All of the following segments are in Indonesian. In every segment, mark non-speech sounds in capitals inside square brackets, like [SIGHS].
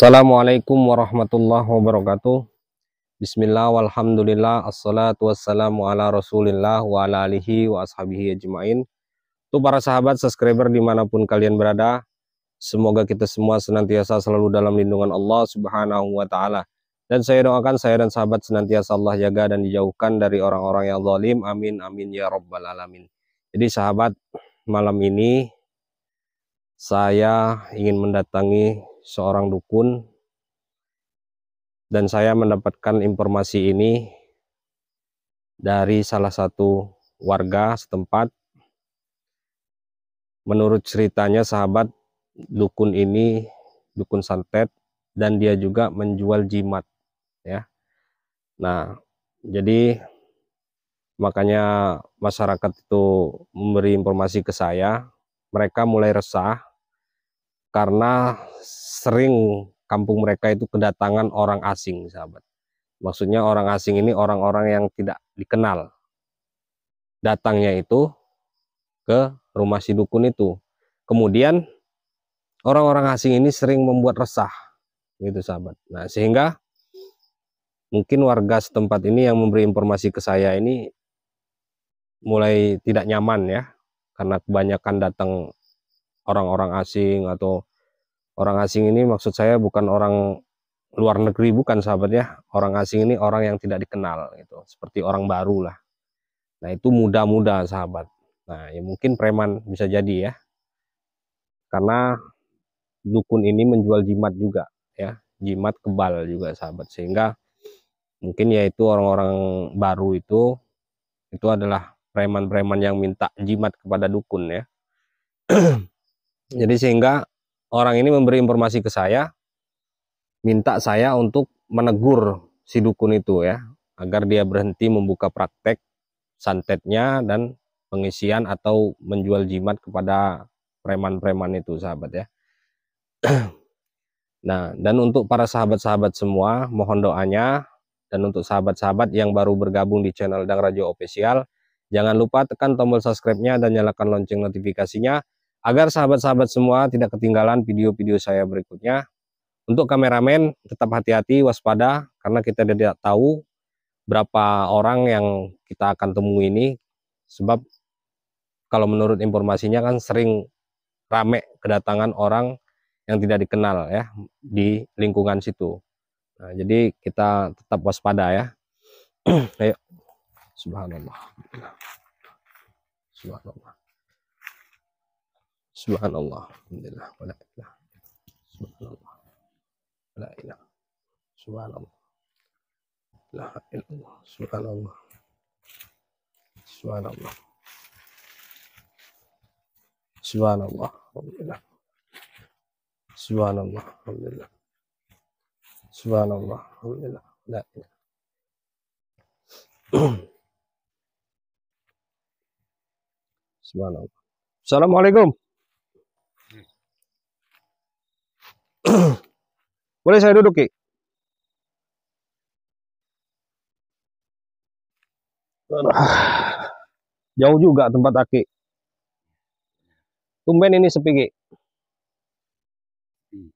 Assalamualaikum warahmatullahi wabarakatuh. Bismillah walhamdulillah assalatu wassalamu ala rasulillah wa ala alihi wa ashabihi ajmain. Tuh para sahabat subscriber dimanapun kalian berada, semoga kita semua senantiasa selalu dalam lindungan Allah subhanahu wa ta'ala. Dan saya doakan saya dan sahabat senantiasa Allah jaga dan dijauhkan dari orang-orang yang zalim. Amin, amin ya rabbal alamin. Jadi sahabat, malam ini saya ingin mendatangi seorang dukun dan saya mendapatkan informasi ini dari salah satu warga setempat. Menurut ceritanya sahabat dukun ini dukun santet dan dia juga menjual jimat ya. Nah, jadi makanya masyarakat itu memberi informasi ke saya, mereka mulai resah karena sering kampung mereka itu kedatangan orang asing, sahabat. Maksudnya orang asing ini orang-orang yang tidak dikenal. Datangnya itu ke rumah si dukun itu. Kemudian orang-orang asing ini sering membuat resah, gitu sahabat. Nah, sehingga mungkin warga setempat ini yang memberi informasi ke saya ini mulai tidak nyaman ya karena kebanyakan datang orang-orang asing atau Orang asing ini maksud saya bukan orang luar negeri, bukan sahabat ya. Orang asing ini orang yang tidak dikenal gitu, seperti orang baru lah. Nah itu muda-muda sahabat. Nah ya mungkin preman bisa jadi ya. Karena dukun ini menjual jimat juga ya jimat kebal juga sahabat sehingga mungkin yaitu orang-orang baru itu itu adalah preman-preman yang minta jimat kepada dukun ya [CLEARS THROAT] jadi sehingga orang ini memberi informasi ke saya, minta saya untuk menegur si dukun itu ya, agar dia berhenti membuka praktek santetnya dan pengisian atau menjual jimat kepada preman-preman itu sahabat ya. [CLEARS THROAT] Nah, dan untuk para sahabat-sahabat semua, mohon doanya dan untuk sahabat-sahabat yang baru bergabung di channel Dang Radio Official, jangan lupa tekan tombol subscribe-nya dan nyalakan lonceng notifikasinya agar sahabat-sahabat semua tidak ketinggalan video-video saya berikutnya. Untuk kameramen tetap hati-hati waspada karena kita tidak tahu berapa orang yang kita akan temui ini sebab kalau menurut informasinya kan sering rame kedatangan orang yang tidak dikenal ya di lingkungan situ. Nah, jadi kita tetap waspada ya. [CLEARS THROAT] Ayo. Subhanallah. Subhanallah. Subhanallah. Alhamdulillah. Wala ilah. Subhanallah. Wala ilah. Subhanallah. La ilallah. Subhanallah. Subhanallah. Subhanallah. Alhamdulillah. Subhanallah. Alhamdulillah. Subhanallah. Alhamdulillah. La ilah. Subhanallah. Assalamualaikum. [CLEARS THROAT] Boleh saya duduk, Ki? [SIGHS] Jauh juga tempat Aki. Tumben ini sepi, Ki. Hmm.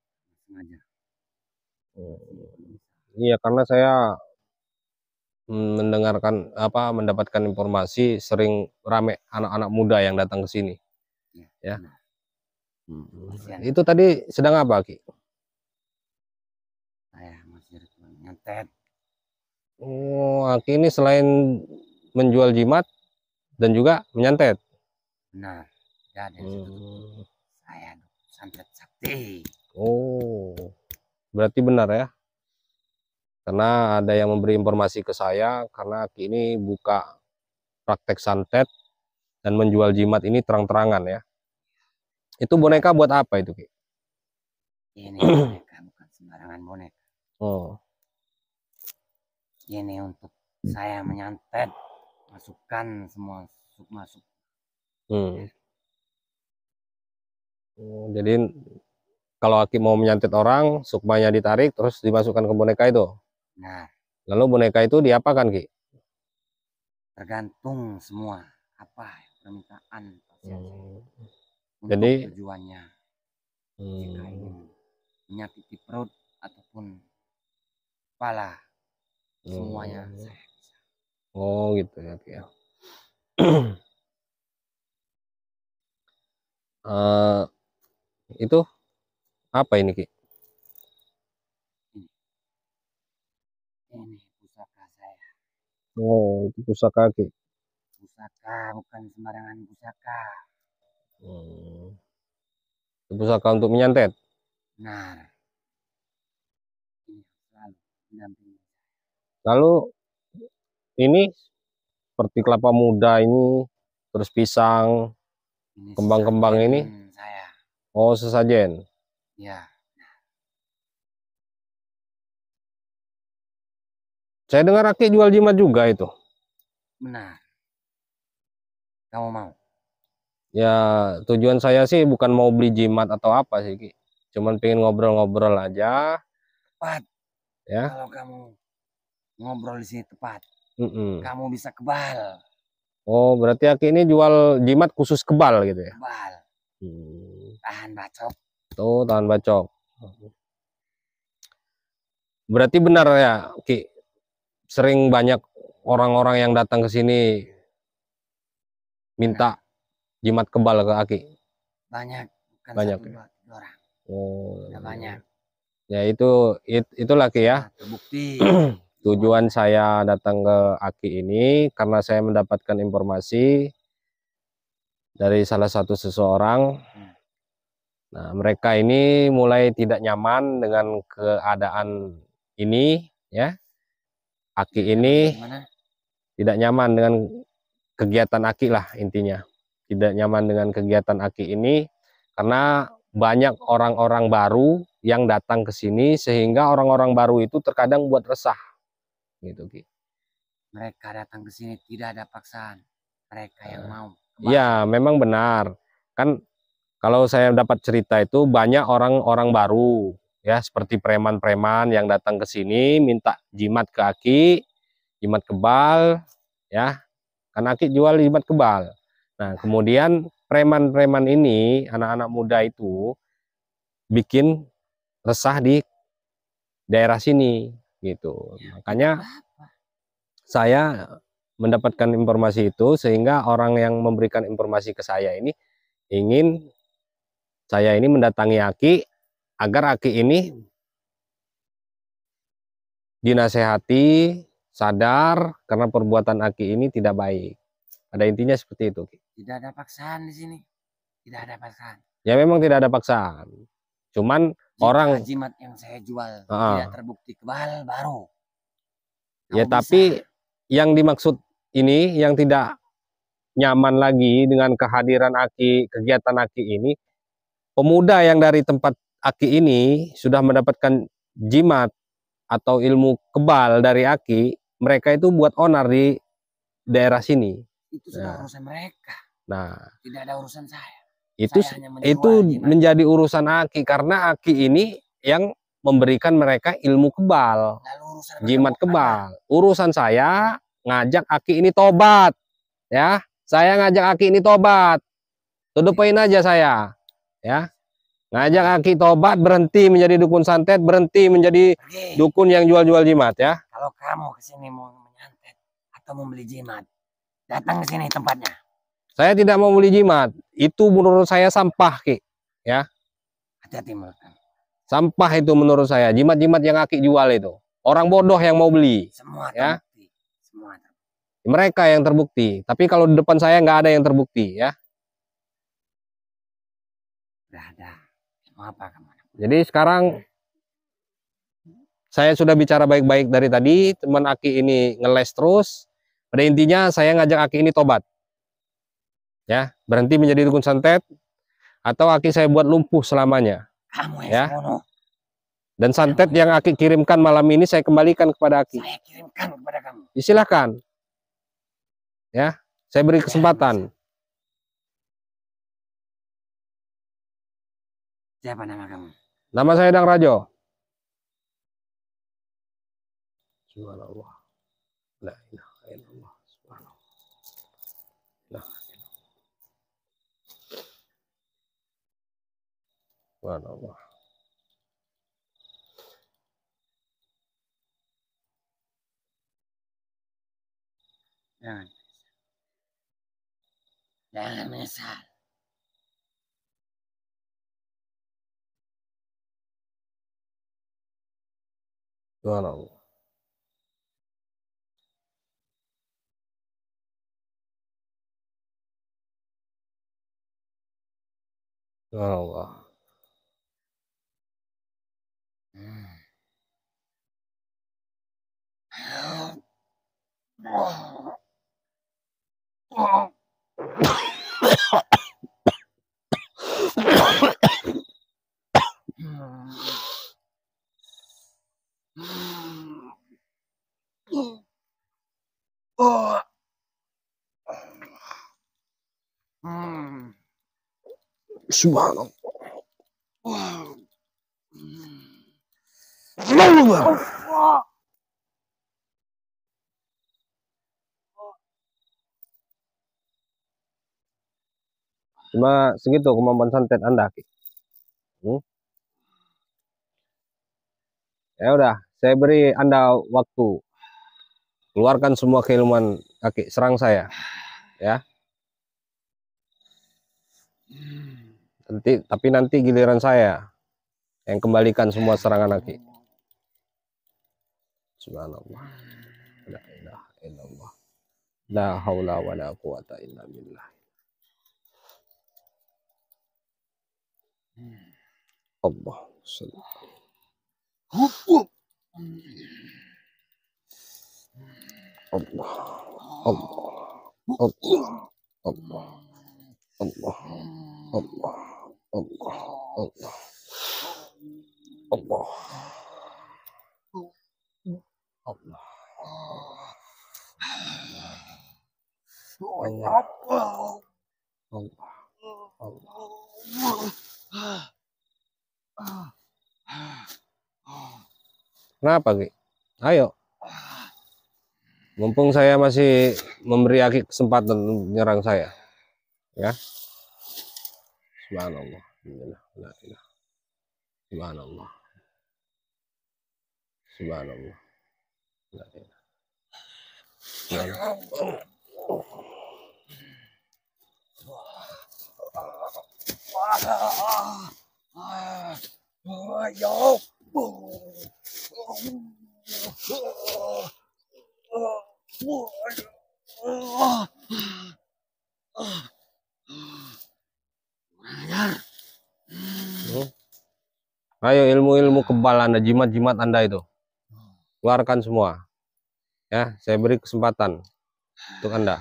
Iya, karena saya hmm, mendengarkan apa mendapatkan informasi sering rame anak-anak muda yang datang ke sini. Iya, ya. ya. Hmm. Itu tadi sedang apa, Ki? Saya masih ngetet. Oh, Aki ini selain menjual jimat dan juga menyantet. Nah, Ya, dari hmm. saya santet sakti. Oh. Berarti benar ya? Karena ada yang memberi informasi ke saya karena Aki ini buka praktek santet dan menjual jimat ini terang-terangan ya. Itu boneka buat apa itu, Ki? Ini iya boneka, [CLEARS THROAT] bukan sembarangan boneka. Oh. Ini iya untuk hmm. saya menyantet, masukkan semua masuk masuk. Hmm. Ya. Oh, jadi kalau Aki mau menyantet orang, sukmanya ditarik terus dimasukkan ke boneka itu. Nah. Lalu boneka itu diapakan, Ki? Tergantung semua apa permintaan pasien. Hmm untuk Jadi tujuannya hmm. jika ingin menyakiti perut ataupun kepala hmm. semuanya saya bisa. Oh gitu ya. Okay. [CLEARS THROAT] uh, eh, itu apa ini Ki? ini pusaka saya. Oh, itu pusaka Ki. Pusaka bukan sembarangan pusaka Hmm. Pusaka untuk menyantet. Nah. Iya, Lalu ini seperti kelapa muda ini, terus pisang, kembang-kembang ini. Saya. Oh, sesajen. Ya. Saya dengar Aki jual jimat juga itu. Benar. Kamu mau? ya tujuan saya sih bukan mau beli jimat atau apa sih Ki. cuman pengen ngobrol-ngobrol aja tepat ya kalau kamu ngobrol di sini tepat mm -mm. kamu bisa kebal oh berarti Aki ini jual jimat khusus kebal gitu ya kebal hmm. tahan bacok tuh tahan bacok berarti benar ya Ki sering banyak orang-orang yang datang ke sini minta jimat kebal ke Aki Banyak, bukan banyak. Satu, ya? dua, orang. Oh. banyak. Ya itu it, itu laki ya. Terbukti. [CLEARS THROAT] Tujuan saya datang ke Aki ini karena saya mendapatkan informasi dari salah satu seseorang. Hmm. Nah, mereka ini mulai tidak nyaman dengan keadaan ini, ya. Aki ini tidak nyaman dengan kegiatan Aki lah intinya tidak nyaman dengan kegiatan aki ini karena banyak orang-orang baru yang datang ke sini sehingga orang-orang baru itu terkadang buat resah gitu Ki. Mereka datang ke sini tidak ada paksaan. Mereka yang eh, mau. Ya memang benar. Kan kalau saya dapat cerita itu banyak orang-orang baru ya seperti preman-preman yang datang ke sini minta jimat ke Aki, jimat kebal ya. Kan Aki jual jimat kebal. Nah, kemudian preman-preman ini, anak-anak muda itu bikin resah di daerah sini gitu. Ya, Makanya saya mendapatkan informasi itu sehingga orang yang memberikan informasi ke saya ini ingin saya ini mendatangi Aki agar Aki ini dinasehati sadar karena perbuatan Aki ini tidak baik ada intinya seperti itu. Tidak ada paksaan di sini. Tidak ada paksaan. Ya memang tidak ada paksaan. Cuman Jika orang jimat yang saya jual uh tidak terbukti kebal baru. ya Kau tapi yang dimaksud ini yang tidak nyaman lagi dengan kehadiran Aki, kegiatan Aki ini, pemuda yang dari tempat Aki ini sudah mendapatkan jimat atau ilmu kebal dari Aki, mereka itu buat onar di daerah sini itu sudah nah. urusan mereka. Nah, tidak ada urusan saya. Itu saya itu aja, menjadi urusan Aki karena Aki ini yang memberikan mereka ilmu kebal, jimat kebal. Ada. Urusan saya ngajak Aki ini tobat, ya. Saya ngajak Aki ini tobat. Tudupain aja saya, ya. Ngajak Aki tobat berhenti menjadi dukun santet, berhenti menjadi dukun yang jual-jual jimat, ya. Kalau kamu kesini mau menyantet atau mau beli jimat, datang ke sini tempatnya. Saya tidak mau beli jimat. Itu menurut saya sampah, Ki. Ya. Hati-hati Sampah itu menurut saya. Jimat-jimat yang Aki jual itu. Orang bodoh yang mau beli. Semua ya. Semua Mereka yang terbukti. Tapi kalau di depan saya nggak ada yang terbukti, ya. Sudah ada. Semua apa kamu? Jadi sekarang saya sudah bicara baik-baik dari tadi, teman Aki ini ngeles terus, pada intinya saya ngajak aki ini tobat. Ya, berhenti menjadi dukun santet atau aki saya buat lumpuh selamanya. Kamu ya. Dan santet yang aki kirimkan malam ini saya kembalikan kepada aki. Saya kirimkan kepada kamu. Ya, silakan. Ya, saya beri iya, kesempatan. Iya. Siapa nama kamu? Nama saya Dang Rajo. Subhanallah. La ilaha Subhanallah. Jangan. Jangan menyesal. Subhanallah. Subhanallah. Subhanallah. Oh, Cuma segitu kemampuan santet Anda. Hmm? Ya udah, saya beri Anda waktu. Keluarkan semua keilmuan kaki serang saya. Ya. Nanti tapi nanti giliran saya yang kembalikan semua serangan kaki. سبحان الله لا إله إلا الله لا حول ولا قوة إلا بالله الله الله الله الله الله الله الله الله الله الله الله Allah. Allah. Allah. Allah. Kenapa, Ki? Ayo. Mumpung saya masih memberi Aki kesempatan menyerang saya. Ya. Subhanallah. Subhanallah. Subhanallah. Subhanallah. Ya. Ayo ilmu-ilmu kebal Anda, jimat-jimat Anda itu keluarkan semua. Ya, saya beri kesempatan untuk Anda.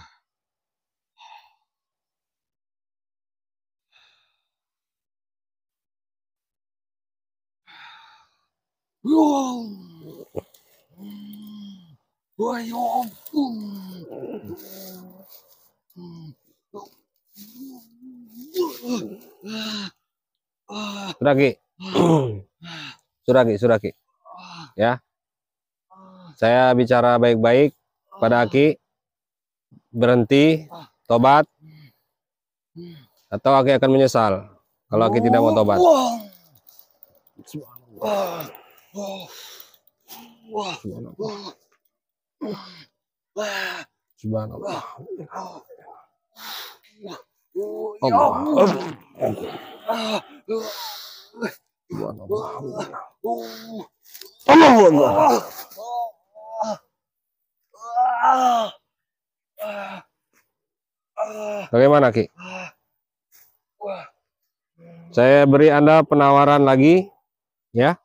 Suraki. [CLEARS THROAT] Suraki, Suraki. Ya. Saya bicara baik-baik pada Aki, berhenti, tobat, atau Aki akan menyesal kalau Aki tidak mau tobat. Subhanallah. Allah. Subhanallah. Allah. Ah. Ah. Ah. Bagaimana Ki? Saya beri Anda penawaran lagi, ya.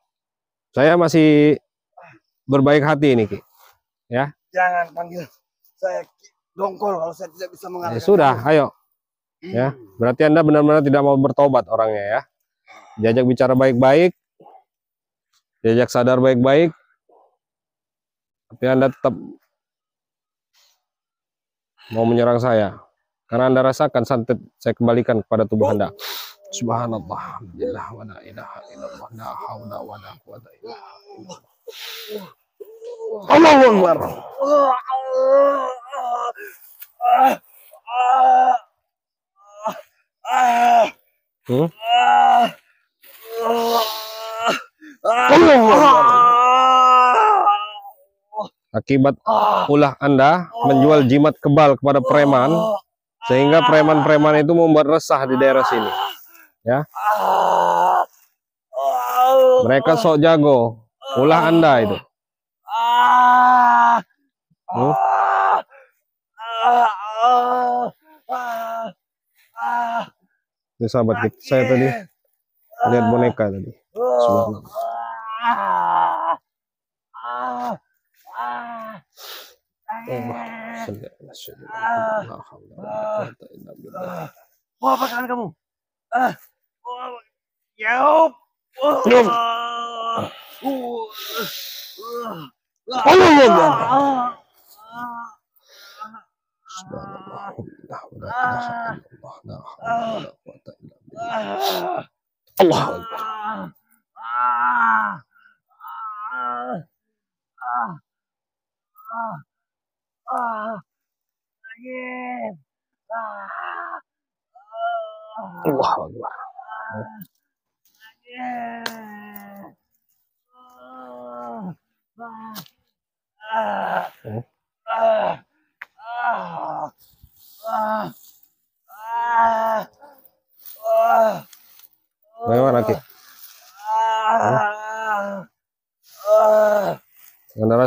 Saya masih berbaik hati ini Ki, ya. Jangan panggil saya dongkol kalau saya tidak bisa mengalahkan. Ya, sudah, ayo. Hmm. Ya, berarti Anda benar-benar tidak mau bertobat orangnya ya. Diajak bicara baik-baik, diajak sadar baik-baik, tapi Anda tetap mau menyerang saya. Karena Anda rasakan santet saya kembalikan kepada tubuh Anda. Subhanallah, alhamdulillah, wa la ilaha illallah, la haula wa la quwata illa billah. Allahu Akbar. Hmm? Allahu Akbar. Akibat ah. ulah Anda menjual jimat kebal kepada preman, ah. sehingga ah. preman-preman itu membuat resah di daerah sini. Ya. Mereka sok jago, ulah Anda itu. Hmm? Ini sahabat saya tadi lihat boneka tadi. Subhanallah. Mau ah. ah. apa kan kamu? Ah, Yaup. Yaup. Ah. Subhanallah. Allah. Allah.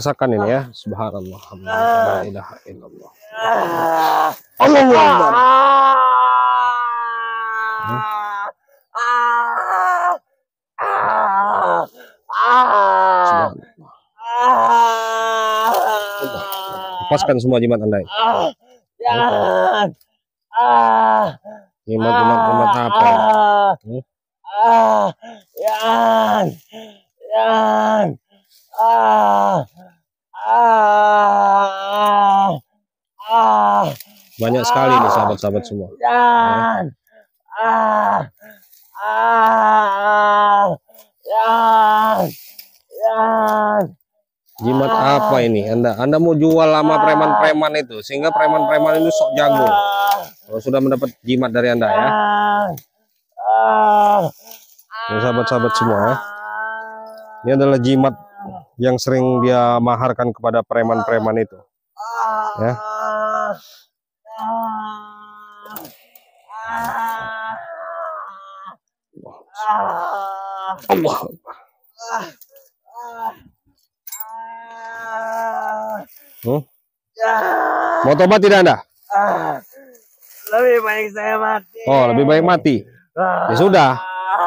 rasakan ini ya. Ah. Subhanallah. La ah. ilaha illallah. Allahu ah. Lepaskan semua jimat Anda. Jimat-jimat apa? banyak sekali nih sahabat-sahabat ah, semua. ah, ah, ah, Jimat ah. apa ini? Anda Anda mau jual lama ah. preman-preman itu sehingga preman-preman itu sok jago. Kalau sudah mendapat jimat dari Anda ya. sahabat-sahabat semua ya. Ini adalah jimat yang sering dia maharkan kepada preman-preman itu. Ya. Allah Hmm? Ah. Mau tobat tidak Anda? Ah. Lebih baik saya mati. Oh, lebih baik mati. Ah. Ya sudah.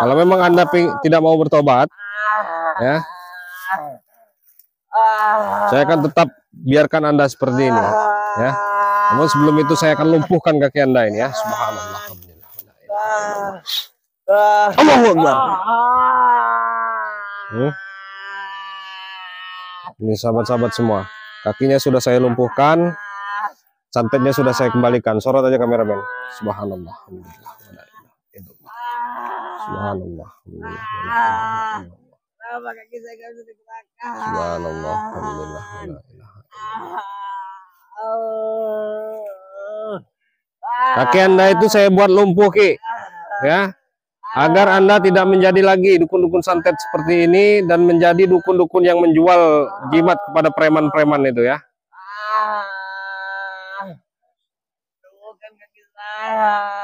Kalau memang Anda tidak mau bertobat, ya. Saya akan tetap biarkan Anda seperti ini, ya. Namun sebelum itu saya akan lumpuhkan kaki Anda ini ya. Subhanallah. Allahu Akbar. Hmm? Ini sahabat-sahabat semua. Kakinya sudah saya lumpuhkan. Santetnya sudah saya kembalikan. Sorot aja kameramen. Subhanallah. Alhamdulillah. Subhanallah. Alhamdulillah. Subhanallah. Alhamdulillah. Subhanallah. Alhamdulillah. Kaki Anda itu saya buat lumpuh, Ki. Ya. Agar Anda tidak menjadi lagi dukun-dukun santet seperti ini dan menjadi dukun-dukun yang menjual jimat kepada preman-preman itu ya.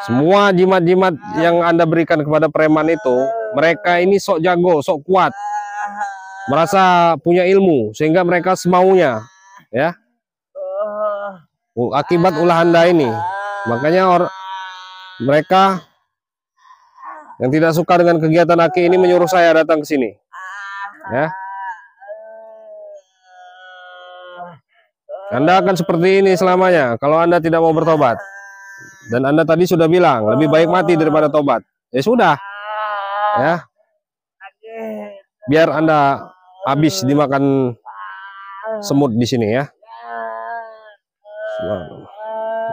Semua jimat-jimat yang Anda berikan kepada preman itu, mereka ini sok jago, sok kuat. Merasa punya ilmu sehingga mereka semaunya, ya akibat ulah Anda ini. Makanya or, mereka yang tidak suka dengan kegiatan aki ini menyuruh saya datang ke sini. Ya. Anda akan seperti ini selamanya kalau Anda tidak mau bertobat. Dan Anda tadi sudah bilang lebih baik mati daripada tobat. Ya sudah. Ya. Biar Anda habis dimakan semut di sini ya.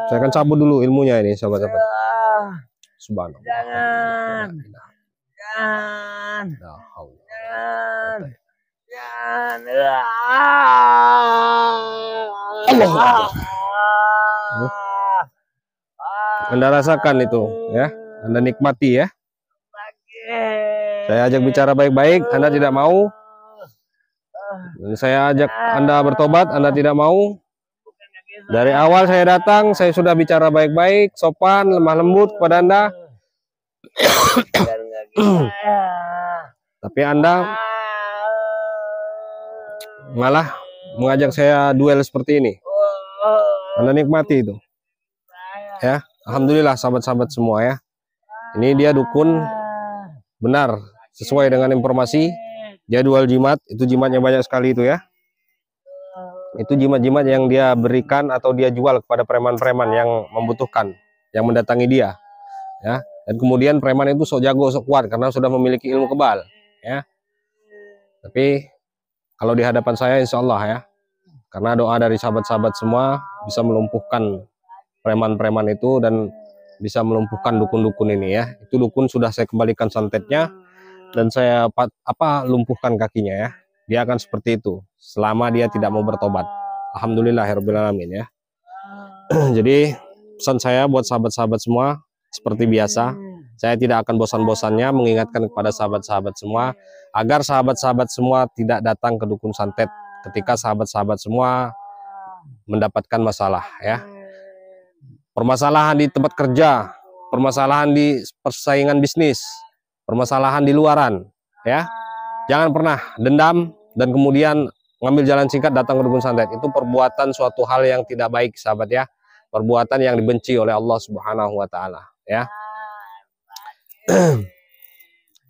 Saya akan cabut dulu ilmunya ini sahabat-sahabat. Subhanallah. Jangan. Jangan. Jangan. Jangan. Allah. Anda rasakan itu ya. Anda nikmati ya. Saya ajak bicara baik-baik, Anda tidak mau. Saya ajak Anda bertobat, Anda tidak mau. Dari awal saya datang, saya sudah bicara baik-baik, sopan, lemah lembut kepada Anda. Tapi Anda malah mengajak saya duel seperti ini. Anda nikmati itu. Ya, alhamdulillah sahabat-sahabat semua ya. Ini dia dukun benar sesuai dengan informasi jadwal jimat itu jimatnya banyak sekali itu ya itu jimat-jimat yang dia berikan atau dia jual kepada preman-preman yang membutuhkan, yang mendatangi dia. Ya. Dan kemudian preman itu sok jago, sok kuat karena sudah memiliki ilmu kebal, ya. Tapi kalau di hadapan saya insya Allah ya, karena doa dari sahabat-sahabat semua bisa melumpuhkan preman-preman itu dan bisa melumpuhkan dukun-dukun ini ya. Itu dukun sudah saya kembalikan santetnya dan saya apa lumpuhkan kakinya ya. Dia akan seperti itu selama dia tidak mau bertobat. Alhamdulillah Alhamdulillahirobbilalamin ya. ya. [CLEARS THROAT] Jadi pesan saya buat sahabat-sahabat semua seperti biasa, saya tidak akan bosan-bosannya mengingatkan kepada sahabat-sahabat semua agar sahabat-sahabat semua tidak datang ke dukun santet ketika sahabat-sahabat semua mendapatkan masalah ya. Permasalahan di tempat kerja, permasalahan di persaingan bisnis, permasalahan di luaran ya. Jangan pernah dendam, dan kemudian ngambil jalan singkat datang ke dukun santet itu perbuatan suatu hal yang tidak baik sahabat ya perbuatan yang dibenci oleh Allah Subhanahu wa taala ya [CLEARS THROAT]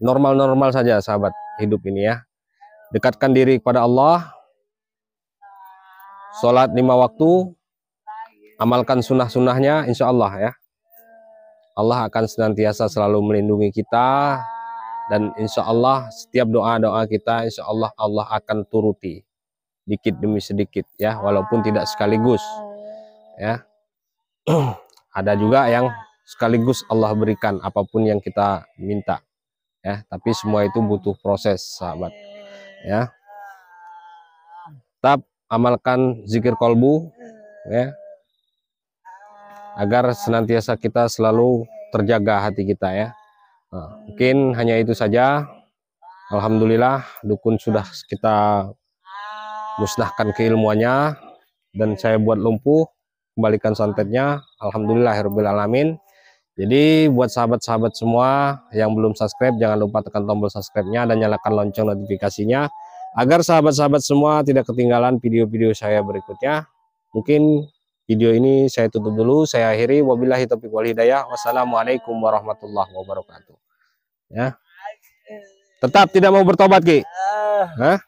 normal-normal saja sahabat hidup ini ya dekatkan diri kepada Allah sholat lima waktu amalkan sunnah-sunnahnya insya Allah ya Allah akan senantiasa selalu melindungi kita dan insya Allah setiap doa-doa kita insya Allah Allah akan turuti dikit demi sedikit ya walaupun tidak sekaligus ya [CLEARS THROAT] ada juga yang sekaligus Allah berikan apapun yang kita minta ya tapi semua itu butuh proses sahabat ya tetap amalkan zikir kolbu ya agar senantiasa kita selalu terjaga hati kita ya Nah, hmm. mungkin hanya itu saja. Alhamdulillah dukun sudah kita musnahkan keilmuannya dan saya buat lumpuh kembalikan santetnya. Alhamdulillah alamin. Jadi buat sahabat-sahabat semua yang belum subscribe jangan lupa tekan tombol subscribe-nya dan nyalakan lonceng notifikasinya agar sahabat-sahabat semua tidak ketinggalan video-video saya berikutnya. Mungkin Video ini saya tutup dulu, saya akhiri. Wabillahi taufiq wal hidayah. Wassalamualaikum warahmatullahi wabarakatuh. Ya. Tetap tidak mau bertobat, Ki? Ah. Hah?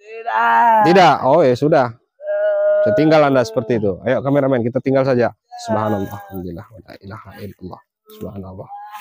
Tidak. Tidak. Oh, ya sudah. Eh. saya Tinggal Anda seperti itu. Ayo kameramen, kita tinggal saja. Subhanallah, alhamdulillah, wa ilaha illallah. Subhanallah.